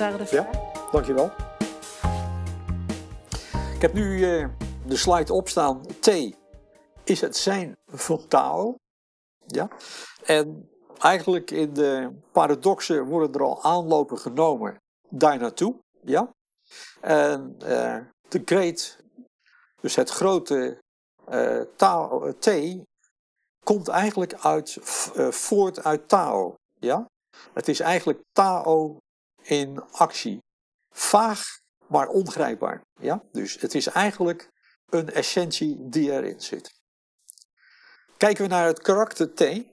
Ja, dankjewel. Ik heb nu eh, de slide opstaan. T is het zijn van taal. Ja. En eigenlijk in de paradoxen worden er al aanlopen genomen daar naartoe. Ja. En eh, de great, dus het grote uh, taal, T, komt eigenlijk uit, voort uit Tao. Ja? Het is eigenlijk Tao in actie. Vaag, maar ongrijpbaar. Ja? Dus het is eigenlijk een essentie die erin zit. Kijken we naar het karakter T,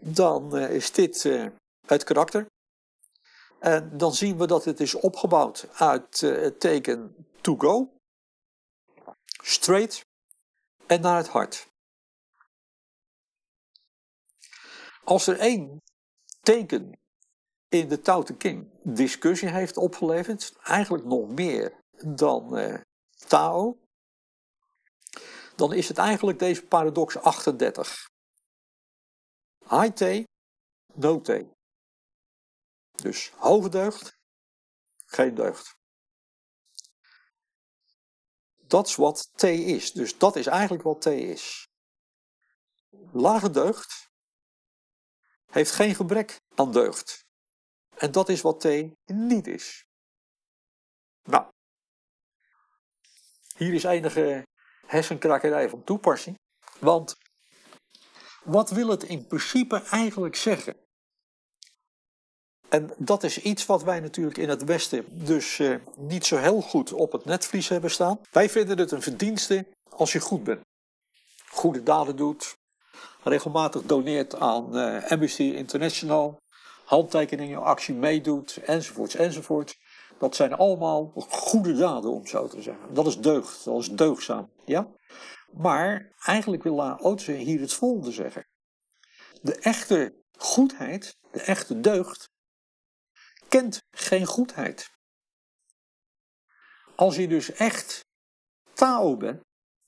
dan eh, is dit eh, het karakter. En dan zien we dat het is opgebouwd uit eh, het teken to go, straight en naar het hart. Als er één teken in de Tao Te King discussie heeft opgeleverd. Eigenlijk nog meer dan eh, Tao. Dan is het eigenlijk deze paradox 38. High T, no T. Dus hoge deugd, geen deugd. Dat is wat T is. Dus dat is eigenlijk wat T is. Lage deugd heeft geen gebrek aan deugd. En dat is wat T niet is. Nou, hier is enige hersenkrakerij van toepassing. Want wat wil het in principe eigenlijk zeggen? En dat is iets wat wij natuurlijk in het Westen dus eh, niet zo heel goed op het netvlies hebben staan. Wij vinden het een verdienste als je goed bent. Goede daden doet, regelmatig doneert aan eh, Amnesty International, handtekeningen, actie meedoet, enzovoorts, enzovoorts. Dat zijn allemaal goede daden, om zo te zeggen. Dat is deugd, dat is deugzaam. Ja? Maar eigenlijk wil Laotse hier het volgende zeggen. De echte goedheid, de echte deugd, kent geen goedheid. Als je dus echt Tao bent,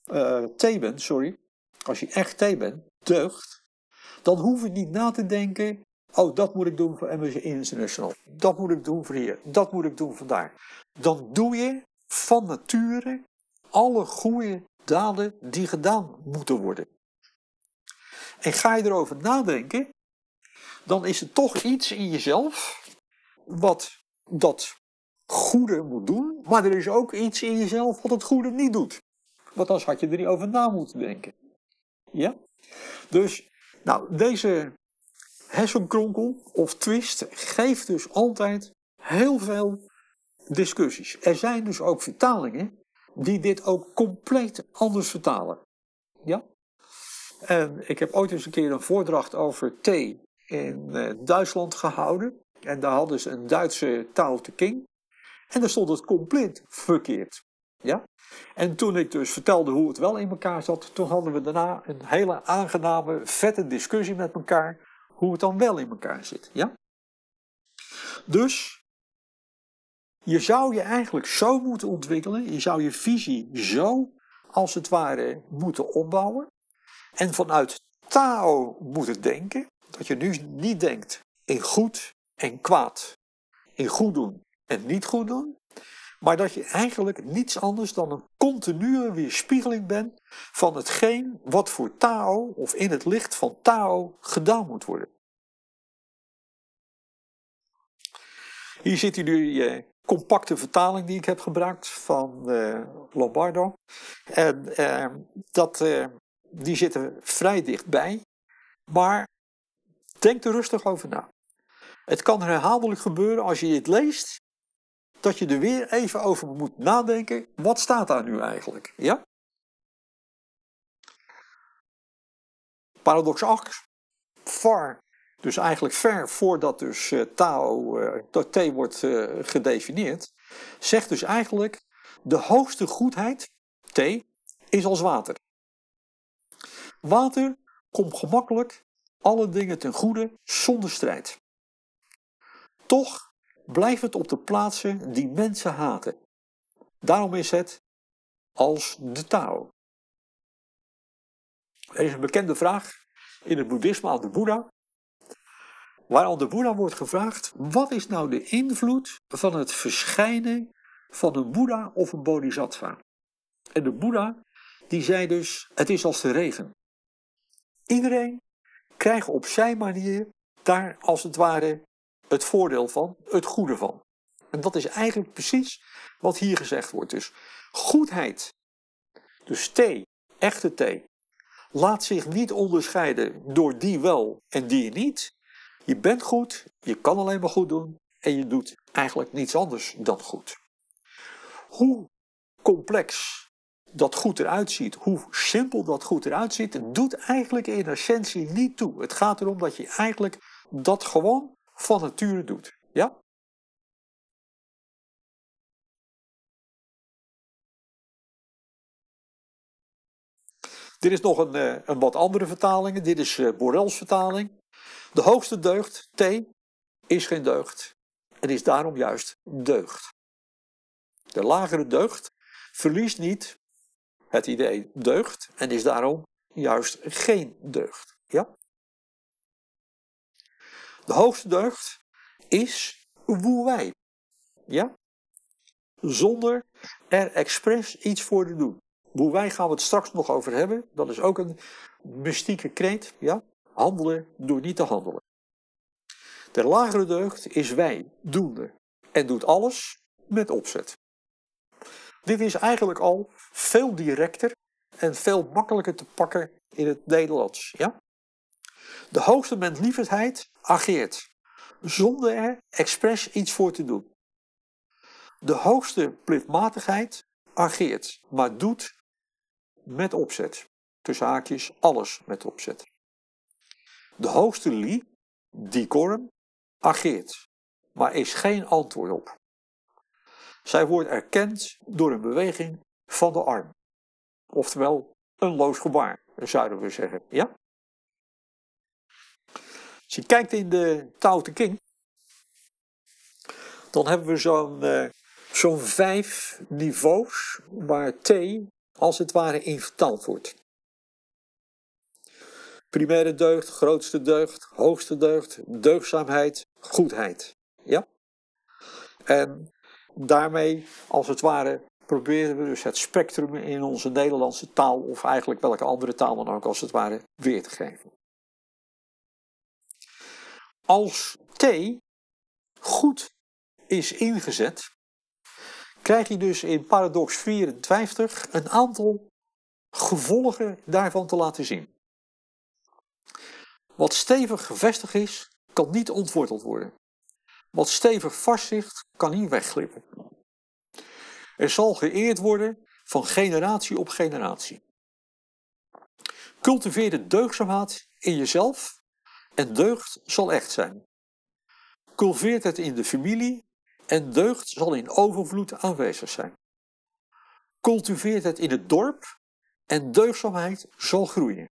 eh, T bent, sorry, als je echt T bent, deugd, dan hoef je niet na te denken Oh, dat moet ik doen voor Amnesty International. Dat moet ik doen voor hier. Dat moet ik doen voor daar. Dan doe je van nature alle goede daden die gedaan moeten worden. En ga je erover nadenken, dan is er toch iets in jezelf wat dat goede moet doen, maar er is ook iets in jezelf wat het goede niet doet. Want anders had je er niet over na moeten denken. Ja? Dus, nou, deze Hessenkronkel of twist geeft dus altijd heel veel discussies. Er zijn dus ook vertalingen die dit ook compleet anders vertalen. Ja? En ik heb ooit eens een keer een voordracht over thee in eh, Duitsland gehouden. En daar hadden dus ze een Duitse taal te king. En daar stond het compleet verkeerd. Ja? En toen ik dus vertelde hoe het wel in elkaar zat, toen hadden we daarna een hele aangename, vette discussie met elkaar hoe het dan wel in elkaar zit. Ja? Dus je zou je eigenlijk zo moeten ontwikkelen, je zou je visie zo als het ware moeten opbouwen. En vanuit Tao moeten denken, dat je nu niet denkt in goed en kwaad, in goed doen en niet goed doen, maar dat je eigenlijk niets anders dan een continue weerspiegeling bent van hetgeen wat voor Tao of in het licht van Tao gedaan moet worden. Hier ziet u de eh, compacte vertaling die ik heb gebruikt van eh, Lombardo. En eh, dat, eh, die zitten vrij dichtbij. Maar denk er rustig over na. Het kan herhaaldelijk gebeuren als je dit leest dat je er weer even over moet nadenken. Wat staat daar nu eigenlijk? Ja? Paradox 8. Far. Dus eigenlijk ver voordat dus uh, Tao, uh, T wordt uh, gedefinieerd, zegt dus eigenlijk de hoogste goedheid, T, is als water. Water komt gemakkelijk alle dingen ten goede zonder strijd. Toch het op de plaatsen die mensen haten. Daarom is het als de Tao. Er is een bekende vraag in het boeddhisme aan de Boeddha, waar aan de Boeddha wordt gevraagd: wat is nou de invloed van het verschijnen van een Boeddha of een Bodhisattva? En de Boeddha die zei dus: het is als de regen. Iedereen krijgt op zijn manier daar als het ware het voordeel van, het goede van. En dat is eigenlijk precies wat hier gezegd wordt. Dus goedheid, dus thee, echte T laat zich niet onderscheiden door die wel en die niet. Je bent goed, je kan alleen maar goed doen en je doet eigenlijk niets anders dan goed. Hoe complex dat goed eruit ziet, hoe simpel dat goed eruit ziet, doet eigenlijk in essentie niet toe. Het gaat erom dat je eigenlijk dat gewoon van nature doet. Ja? Dit is nog een, eh, een wat andere vertaling. Dit is eh, Borels vertaling. De hoogste deugd, T, is geen deugd en is daarom juist deugd. De lagere deugd verliest niet het idee deugd en is daarom juist geen deugd. Ja? De hoogste deugd is woe-wij. Ja? Zonder er expres iets voor te doen. Woe-wij gaan we het straks nog over hebben. Dat is ook een mystieke kreet. Ja? Handelen door niet te handelen. De lagere deugd is wij, doende. En doet alles met opzet. Dit is eigenlijk al veel directer en veel makkelijker te pakken in het Nederlands. Ja? De hoogste menslievendheid ageert, zonder er expres iets voor te doen. De hoogste plichtmatigheid ageert, maar doet met opzet. Tussen haakjes, alles met opzet. De hoogste li, decorum, ageert, maar is geen antwoord op. Zij wordt erkend door een beweging van de arm. Oftewel, een loos gebaar, zouden we zeggen. Ja? Als je kijkt in de Tao Te King, dan hebben we eh, zo'n vijf niveaus waar T als het ware in vertaald wordt. Primaire deugd, grootste deugd, hoogste deugd, deugdzaamheid, goedheid. Ja? En daarmee, als het ware, proberen we dus het spectrum in onze Nederlandse taal, of eigenlijk welke andere taal dan ook, als het ware, weer te geven. Als t goed is ingezet, krijg je dus in paradox 54 een aantal gevolgen daarvan te laten zien. Wat stevig gevestigd is, kan niet ontworteld worden. Wat stevig vastzit, kan niet wegglippen. Er zal geëerd worden van generatie op generatie. Cultiveer de deugzaamheid in jezelf en deugd zal echt zijn. Culveert het in de familie en deugd zal in overvloed aanwezig zijn. Cultiveert het in het dorp en deugdzaamheid zal groeien.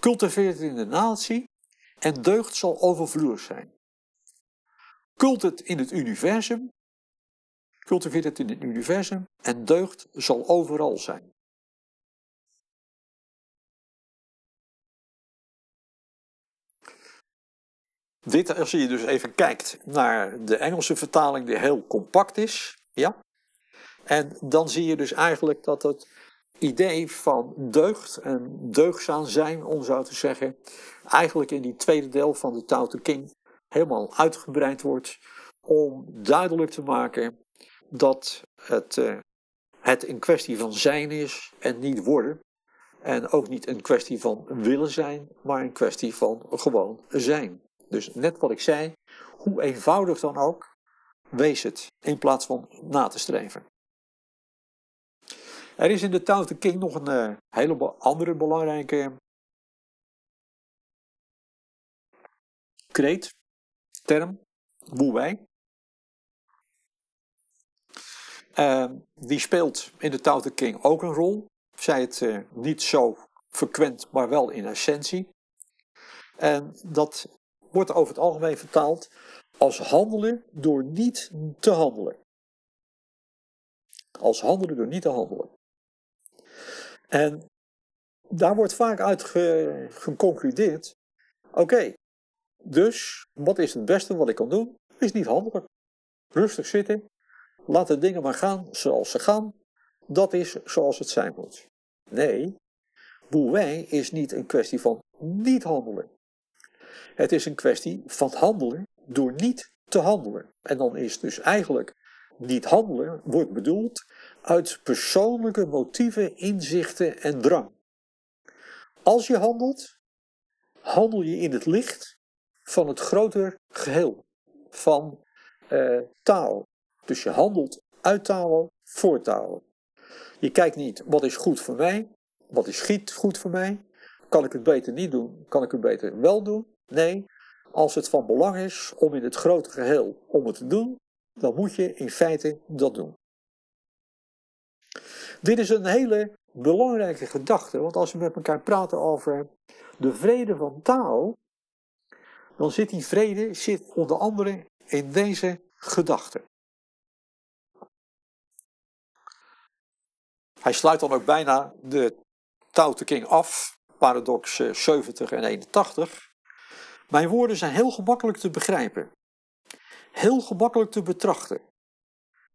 Cultiveert het in de natie en deugd zal overvloedig zijn. Cult het in het universum, cultiveert het in het universum en deugd zal overal zijn. Dit, als je dus even kijkt naar de Engelse vertaling, die heel compact is. Ja? En dan zie je dus eigenlijk dat het idee van deugd en deugzaam zijn, om zo te zeggen, eigenlijk in die tweede deel van de Tao Te King helemaal uitgebreid wordt om duidelijk te maken dat het, eh, het een kwestie van zijn is en niet worden. En ook niet een kwestie van willen zijn, maar een kwestie van gewoon zijn. Dus net wat ik zei, hoe eenvoudig dan ook, wees het in plaats van na te streven. Er is in de Tao King nog een eh, hele heleboel andere belangrijke kreet, term, Wu Wei. Ehm, die speelt in de Tao King ook een rol. Zij het eh, niet zo frequent, maar wel in essentie. En dat wordt over het algemeen vertaald als handelen door niet te handelen. Als handelen door niet te handelen. En daar wordt vaak uit geconcludeerd: oké, dus wat is het beste wat ik kan doen? Is niet handelen. Rustig zitten, laat de dingen maar gaan zoals ze gaan. Dat is zoals het zijn moet. Nee, wij is niet een kwestie van niet handelen. Het is een kwestie van handelen door niet te handelen. En dan is dus eigenlijk niet handelen wordt bedoeld uit persoonlijke motieven, inzichten en drang. Als je handelt, handel je in het licht van het groter geheel, van eh, taal. Dus je handelt uit talen, voor Je kijkt niet wat is goed voor mij, wat is goed voor mij, kan ik het beter niet doen, kan ik het beter wel doen. Nee, als het van belang is om in het grote geheel om het te doen, dan moet je in feite dat doen. Dit is een hele belangrijke gedachte, want als we met elkaar praten over de vrede van taal, dan zit die vrede zit onder andere in deze gedachte. Hij sluit dan ook bijna de Tao Te King af, paradox 70 eh, en 81. Mijn woorden zijn heel gemakkelijk te begrijpen, heel gemakkelijk te betrachten.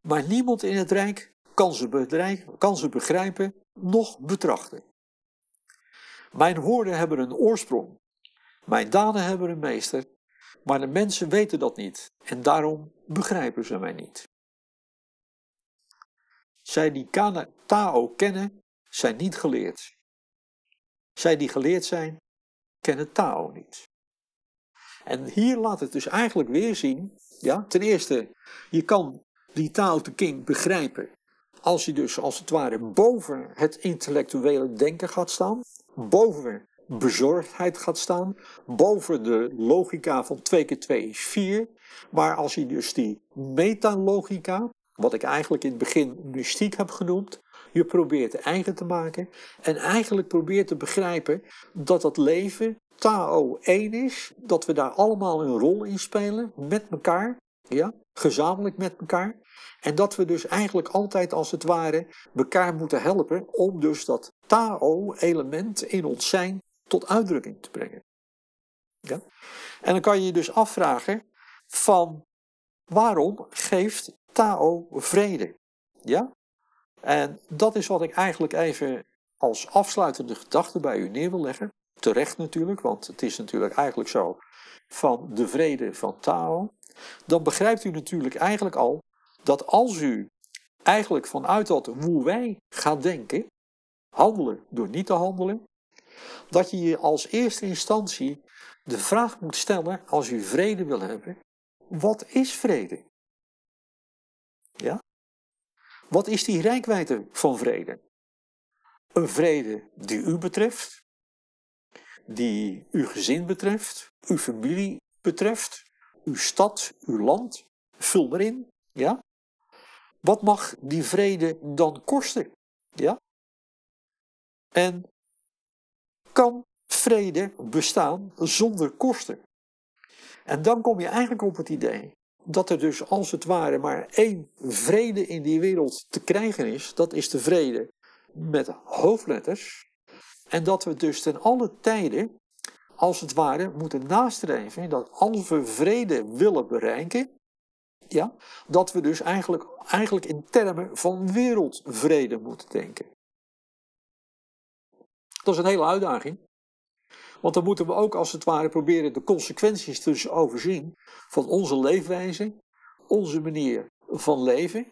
Maar niemand in het Rijk kan ze, begrijpen, kan ze begrijpen, nog betrachten. Mijn woorden hebben een oorsprong, mijn daden hebben een meester, maar de mensen weten dat niet en daarom begrijpen ze mij niet. Zij die Tao kennen, zijn niet geleerd. Zij die geleerd zijn, kennen Tao niet. En hier laat het dus eigenlijk weer zien, ja, ten eerste, je kan die taal te King begrijpen als je dus als het ware boven het intellectuele denken gaat staan, boven bezorgdheid gaat staan, boven de logica van 2 keer 2 is 4. Maar als je dus die metalogica, wat ik eigenlijk in het begin mystiek heb genoemd, je probeert eigen te maken en eigenlijk probeert te begrijpen dat dat leven Tao één is, dat we daar allemaal een rol in spelen, met elkaar, ja, gezamenlijk met elkaar. En dat we dus eigenlijk altijd als het ware elkaar moeten helpen om dus dat Tao-element in ons zijn tot uitdrukking te brengen. Ja? En dan kan je je dus afvragen van waarom geeft Tao vrede? Ja? En dat is wat ik eigenlijk even als afsluitende gedachte bij u neer wil leggen. Terecht natuurlijk, want het is natuurlijk eigenlijk zo van de vrede van taal. Dan begrijpt u natuurlijk eigenlijk al dat als u eigenlijk vanuit dat hoe wij gaan denken, handelen door niet te handelen, dat je je als eerste instantie de vraag moet stellen als u vrede wil hebben, wat is vrede? Ja? Wat is die rijkwijde van vrede? Een vrede die u betreft, die uw gezin betreft, uw familie betreft, uw stad, uw land. Vul maar in, ja? Wat mag die vrede dan kosten? Ja? En kan vrede bestaan zonder kosten? En dan kom je eigenlijk op het idee dat er dus als het ware maar één vrede in die wereld te krijgen is. Dat is de vrede met hoofdletters. En dat we dus ten alle tijde, als het ware, moeten nastreven dat als we vrede willen bereiken, ja, dat we dus eigenlijk, eigenlijk in termen van wereldvrede moeten denken. Dat is een hele uitdaging. Want dan moeten we ook als het ware proberen de consequenties te dus overzien van onze leefwijze, onze manier van leven.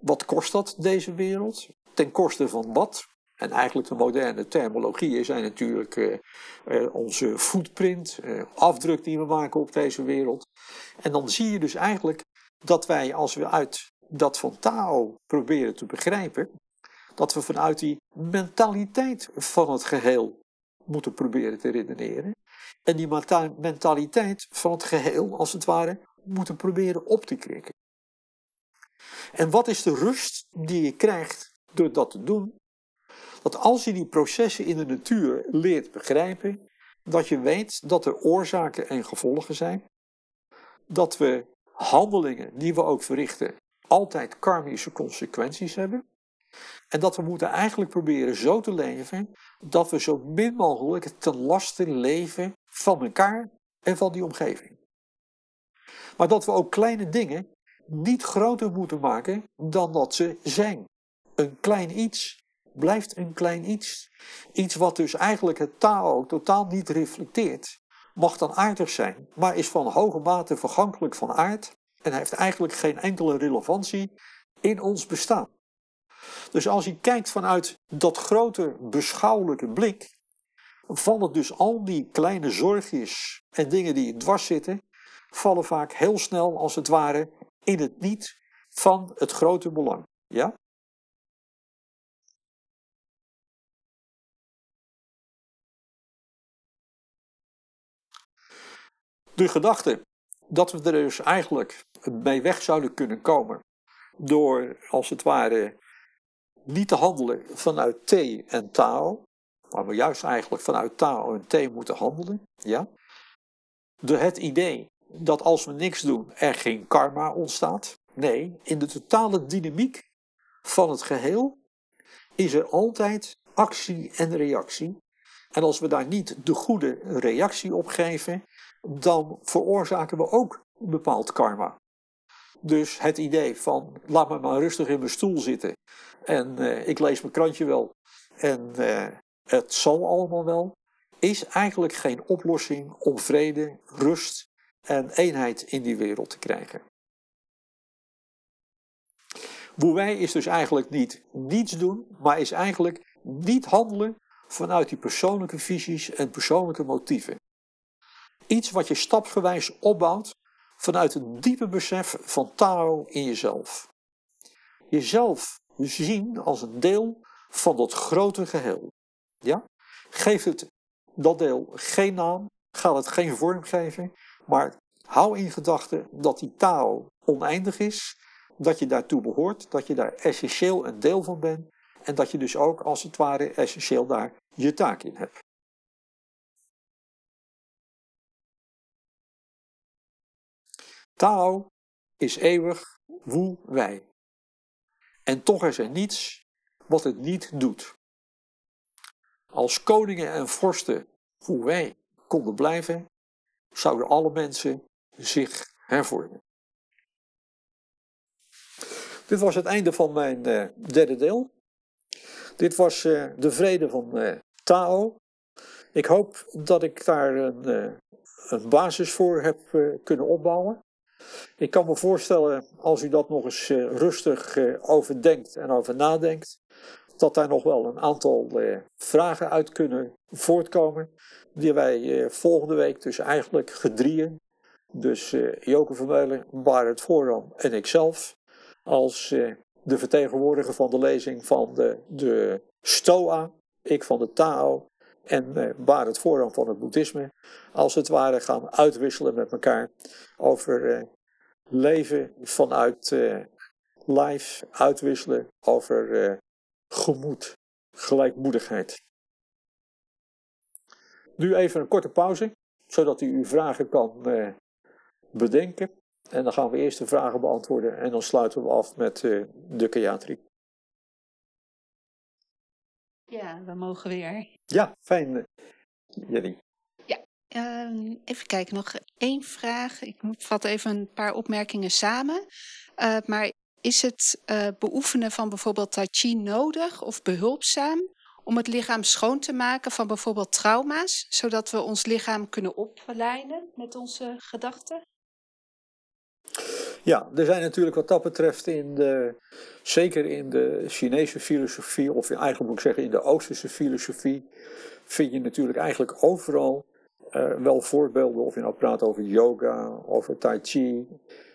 Wat kost dat deze wereld? Ten koste van wat? En eigenlijk de moderne thermologieën zijn natuurlijk eh, eh, onze footprint, eh, afdruk die we maken op deze wereld. En dan zie je dus eigenlijk dat wij, als we uit dat van Tao proberen te begrijpen, dat we vanuit die mentaliteit van het geheel moeten proberen te redeneren. En die mentaliteit van het geheel, als het ware, moeten proberen op te krikken. En wat is de rust die je krijgt door dat te doen? dat als je die processen in de natuur leert begrijpen, dat je weet dat er oorzaken en gevolgen zijn, dat we handelingen die we ook verrichten altijd karmische consequenties hebben. En dat we moeten eigenlijk proberen zo te leven dat we zo min mogelijk ten laste leven van elkaar en van die omgeving. Maar dat we ook kleine dingen niet groter moeten maken dan dat ze zijn. Een klein iets blijft een klein iets. Iets wat dus eigenlijk het taal totaal niet reflecteert, mag dan aardig zijn, maar is van hoge mate vergankelijk van aard en heeft eigenlijk geen enkele relevantie in ons bestaan. Dus als je kijkt vanuit dat grote beschouwelijke blik, vallen dus al die kleine zorgjes en dingen die dwars zitten, vallen vaak heel snel als het ware in het niet van het grote belang. Ja? De gedachte dat we er dus eigenlijk mee weg zouden kunnen komen door als het ware niet te handelen vanuit T en taal, maar we juist eigenlijk vanuit taal en T moeten handelen, ja. De, het idee dat als we niks doen er geen karma ontstaat. Nee, in de totale dynamiek van het geheel is er altijd actie en reactie. En als we daar niet de goede reactie op geven, dan veroorzaken we ook een bepaald karma. Dus het idee van laat me maar rustig in mijn stoel zitten en eh, ik lees mijn krantje wel en eh, het zal allemaal wel, is eigenlijk geen oplossing om vrede, rust en eenheid in die wereld te krijgen. wij is dus eigenlijk niet niets doen, maar is eigenlijk niet handelen vanuit die persoonlijke visies en persoonlijke motieven. Iets wat je stapsgewijs opbouwt vanuit het diepe besef van Tao in jezelf. Jezelf zien als een deel van dat grote geheel. Ja? Geef het dat deel geen naam, ga het geen vorm geven, maar hou in gedachten dat die Tao oneindig is, dat je daartoe behoort, dat je daar essentieel een deel van bent en dat je dus ook als het ware essentieel daar je taak in hebt. Tao is eeuwig woe wij. En toch is er niets wat het niet doet. Als koningen en vorsten woe wij konden blijven, zouden alle mensen zich hervormen. Dit was het einde van mijn eh, derde deel. Dit was eh, de vrede van eh, Tao. Ik hoop dat ik daar een, een basis voor heb kunnen opbouwen. Ik kan me voorstellen, als u dat nog eens eh, rustig eh, overdenkt en over nadenkt, dat daar nog wel een aantal eh, vragen uit kunnen voortkomen, die wij volgende week dus eigenlijk gedrieën, dus Joke Vermeulen, Barend Voorham en ikzelf, als de vertegenwoordiger van de lezing van de, de Stoa, ik van de Tao en eh, Voorham het van het boeddhisme, als het ware gaan uitwisselen met elkaar over leven vanuit eh, live uitwisselen over eh, gemoed, gelijkmoedigheid. Nu even een korte pauze, zodat u uw vragen kan eh, bedenken. En dan gaan we eerst de vragen beantwoorden en dan sluiten we af met de psychiatrie. Ja, we mogen weer. Ja, fijn, Jenny. Ehm, even kijken, nog één vraag. Ik vat even een paar opmerkingen samen. Eh, maar is het eh, beoefenen van bijvoorbeeld Tai Chi nodig of behulpzaam om het lichaam schoon te maken van bijvoorbeeld trauma's, zodat we ons lichaam kunnen opleiden met onze gedachten? Ja, er zijn natuurlijk wat dat betreft in de, zeker in de Chinese filosofie, of eigenlijk moet ik zeggen in de Oosterse filosofie, vind je natuurlijk eigenlijk overal eh, wel voorbeelden, of je nou praat over yoga, over tai chi.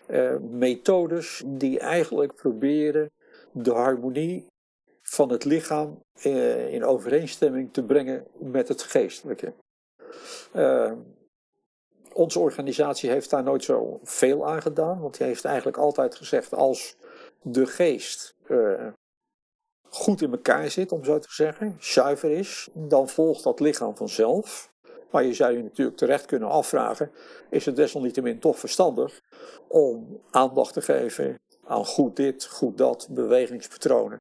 Eh, methodes die eigenlijk proberen de harmonie van het lichaam eh, in overeenstemming te brengen met het geestelijke. onze organisatie heeft daar nooit zo veel aan gedaan, want die heeft eigenlijk altijd gezegd: als de geest goed in elkaar zit, om zo te zeggen, zuiver is, dan volgt dat lichaam vanzelf. Maar je zou je natuurlijk terecht kunnen afvragen: is het desalniettemin toch verstandig om aandacht te geven aan goed dit, goed dat, bewegingspatronen?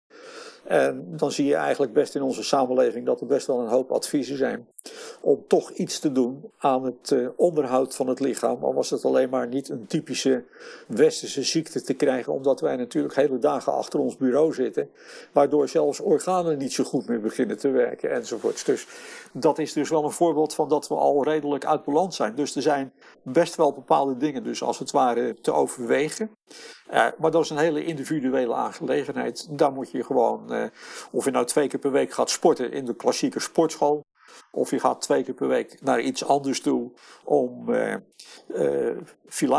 En dan zie je eigenlijk best in onze samenleving dat er best wel een hoop adviezen zijn om toch iets te doen aan het eh, onderhoud van het lichaam. Al was het alleen maar niet een typische westerse ziekte te krijgen, omdat wij natuurlijk hele dagen achter ons bureau zitten, waardoor zelfs organen niet zo goed meer beginnen te werken enzovoorts. Dus dat is dus wel een voorbeeld van dat we al redelijk uit balans zijn. Dus er zijn best wel bepaalde dingen, dus als het ware, te overwegen. Eh, maar dat is een hele individuele aangelegenheid. Daar moet je gewoon, eh, of je nou twee keer per week gaat sporten in de klassieke sportschool, of je gaat twee keer per week naar iets anders toe om uh,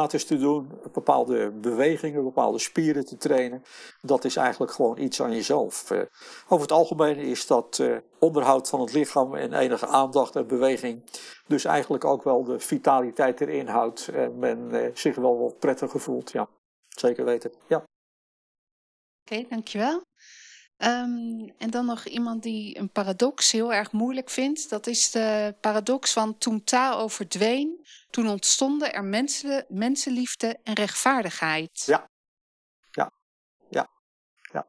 te doen, bepaalde bewegingen, bepaalde spieren te trainen. Dat is eigenlijk gewoon iets aan jezelf. Eh, over het algemeen is dat onderhoud van het lichaam en enige aandacht en beweging. Dus eigenlijk ook wel de vitaliteit erin houdt en men zich wel wat prettiger voelt. Ja, zeker weten. Ja. Oké, dankjewel. Ehm, en dan nog iemand die een paradox heel erg moeilijk vindt. Dat is de paradox van toen taal overdween, toen ontstonden er mensen, mensenliefde en rechtvaardigheid. Ja, ja, ja, ja.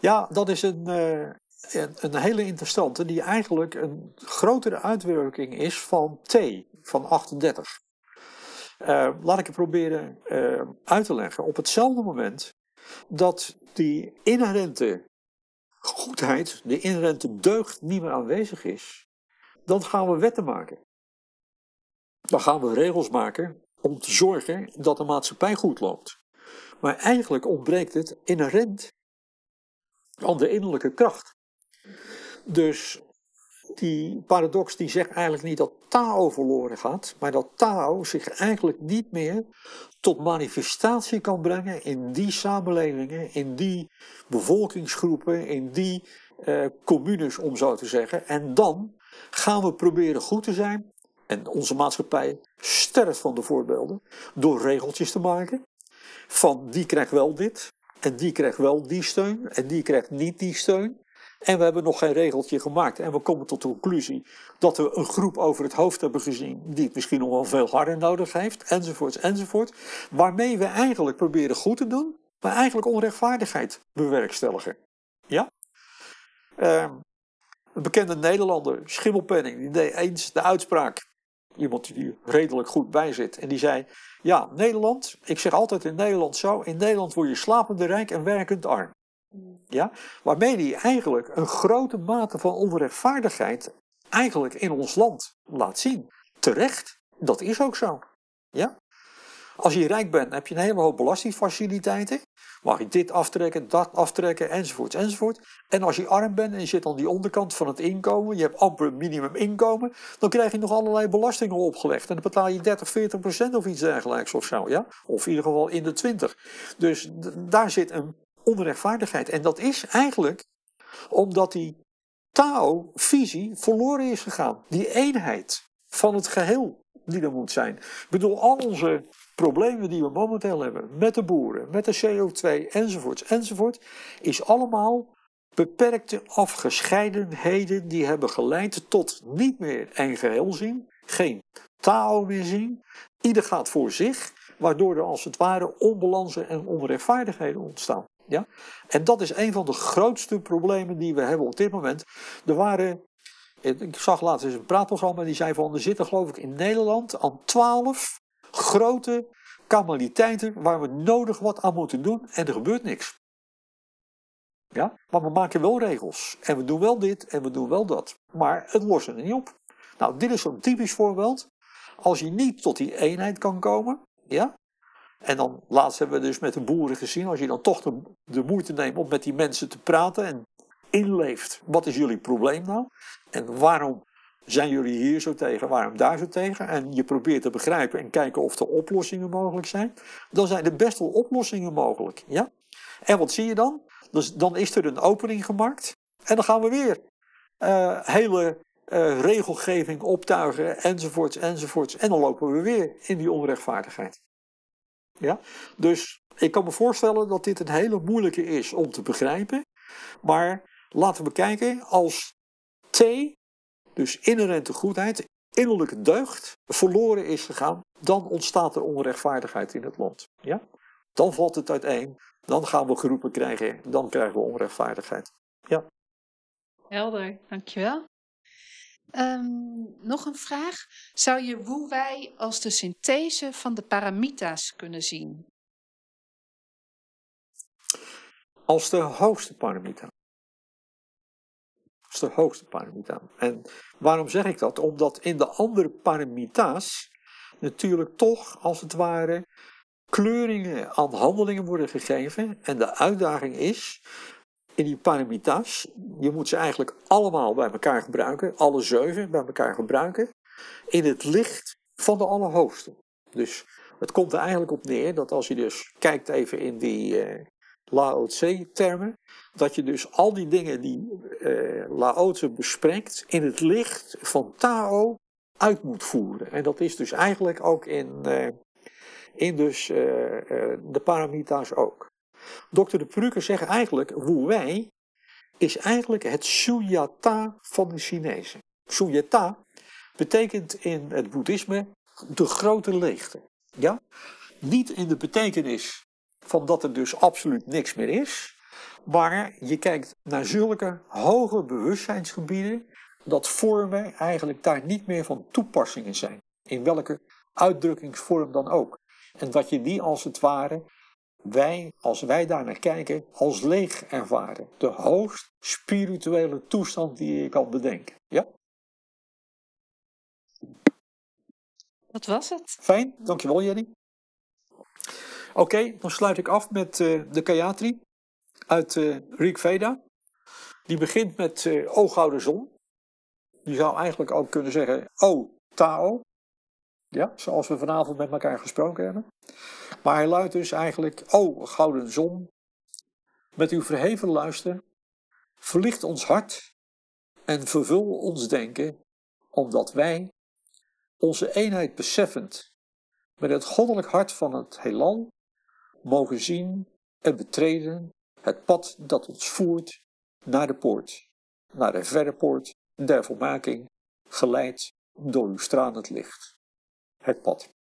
Ja, dat is een, eh, een, een hele interessante die eigenlijk een grotere uitwerking is van T, van 38. Eh, laat ik het proberen eh, uit te leggen. Op hetzelfde moment dat die inherente goedheid, de inherente deugd niet meer aanwezig is, dan gaan we wetten maken. Dan gaan we regels maken om te zorgen dat de maatschappij goed loopt. Maar eigenlijk ontbreekt het inherent aan de innerlijke kracht. Dus die paradox die zegt eigenlijk niet dat Tao verloren gaat, maar dat Tao zich eigenlijk niet meer tot manifestatie kan brengen in die samenlevingen, in die bevolkingsgroepen, in die eh, communes om zo te zeggen. En dan gaan we proberen goed te zijn. En onze maatschappij sterft van de voorbeelden door regeltjes te maken. Van die krijgt wel dit, en die krijgt wel die steun, en die krijgt niet die steun. En we hebben nog geen regeltje gemaakt. En we komen tot de conclusie dat we een groep over het hoofd hebben gezien die het misschien nog wel veel harder nodig heeft, enzovoorts, enzovoort. Waarmee we eigenlijk proberen goed te doen, maar eigenlijk onrechtvaardigheid bewerkstelligen. Ja? Ehm, een bekende Nederlander, Schimmelpenning, die deed eens de uitspraak. Iemand die er redelijk goed bij zit. En die zei: Ja, Nederland, ik zeg altijd in Nederland zo: in Nederland word je slapende rijk en werkend arm. Ja? Waarmee die eigenlijk een grote mate van onrechtvaardigheid eigenlijk in ons land laat zien. Terecht, dat is ook zo. Ja? Als je rijk bent, heb je een hele hoop belastingfaciliteiten. Mag je dit aftrekken, dat aftrekken, enzovoort, enzovoort. En als je arm bent en je zit aan die onderkant van het inkomen, je hebt amper een minimuminkomen, dan krijg je nog allerlei belastingen opgelegd. En dan betaal je 30, 40 procent of iets dergelijks of zo, ja? Of in ieder geval in de 20. Dus daar zit een onrechtvaardigheid. En dat is eigenlijk omdat die Tao-visie verloren is gegaan. Die eenheid van het geheel die er moet zijn. Ik bedoel, al onze problemen die we momenteel hebben met de boeren, met de CO2 enzovoorts enzovoort, is allemaal beperkte afgescheidenheden die hebben geleid tot niet meer een geheel zien, geen Tao meer zien. Ieder gaat voor zich, waardoor er als het ware onbalansen en onrechtvaardigheden ontstaan. Ja? En dat is een van de grootste problemen die we hebben op dit moment. Er waren, ik zag laatst eens een praatprogramma, die zei van, er zitten geloof ik in Nederland aan twaalf grote kamaliteiten waar we nodig wat aan moeten doen en er gebeurt niks. Ja? Maar we maken wel regels. En we doen wel dit en we doen wel dat. Maar het lost er niet op. Nou, dit is zo'n typisch voorbeeld. Als je niet tot die eenheid kan komen, ja, en dan laatst hebben we dus met de boeren gezien, als je dan toch de, moeite neemt om met die mensen te praten en inleeft, wat is jullie probleem nou? En waarom zijn jullie hier zo tegen, waarom daar zo tegen? En je probeert te begrijpen en kijken of er oplossingen mogelijk zijn. Dan zijn er best wel oplossingen mogelijk. Ja? En wat zie je dan? Dus dan is er een opening gemaakt. En dan gaan we weer eh, hele eh, regelgeving optuigen, enzovoorts, enzovoorts. En dan lopen we weer in die onrechtvaardigheid. Ja? Dus ik kan me voorstellen dat dit een hele moeilijke is om te begrijpen. Maar laten we kijken als T, dus inherente goedheid, innerlijke deugd, verloren is gegaan, dan ontstaat er onrechtvaardigheid in het land. Ja? Dan valt het uiteen, dan gaan we geroepen krijgen, dan krijgen we onrechtvaardigheid. Ja. Helder, dankjewel. Ehm, nog een vraag. Zou je Wu-wei als de synthese van de paramita's kunnen zien? Als de hoogste paramita. Als de hoogste paramita. En waarom zeg ik dat? Omdat in de andere paramita's natuurlijk toch, als het ware, kleuringen aan handelingen worden gegeven. En de uitdaging is in die paramitas. Je moet ze eigenlijk allemaal bij elkaar gebruiken, alle zeven bij elkaar gebruiken, in het licht van de Allerhoogste. Dus het komt er eigenlijk op neer dat als je dus kijkt even in die uh, Lao Tse-termen, dat je dus al die dingen die uh, Lao bespreekt in het licht van Tao uit moet voeren. En dat is dus eigenlijk ook in, eh, in dus, de Paramitas ook. Dokter de Pruker zegt eigenlijk, Wu Wei is eigenlijk het Suyata van de Chinezen. Suyata betekent in het boeddhisme de grote leegte. Ja? Niet in de betekenis van dat er dus absoluut niks meer is, maar je kijkt naar zulke hoge bewustzijnsgebieden dat vormen eigenlijk daar niet meer van toepassingen zijn, in welke uitdrukkingsvorm dan ook. En dat je die als het ware wij, als wij daar naar kijken, als leeg ervaren. De hoogst spirituele toestand die je kan bedenken. Ja? Dat was het. Fijn, dankjewel Jenny. Oké, dan sluit ik af met eh, de Kayatri uit uh, Rig Veda. Die begint met uh, O Zon. Die zou eigenlijk ook kunnen zeggen O Tao. Ja, zoals we vanavond met elkaar gesproken hebben. Maar hij luidt dus eigenlijk, o gouden zon, met uw verheven luister, verlicht ons hart en vervul ons denken, omdat wij, onze eenheid beseffend, met het goddelijk hart van het heelal, mogen zien en betreden het pad dat ons voert naar de poort, naar de verre poort der volmaking, geleid door uw stralend licht. Het pad.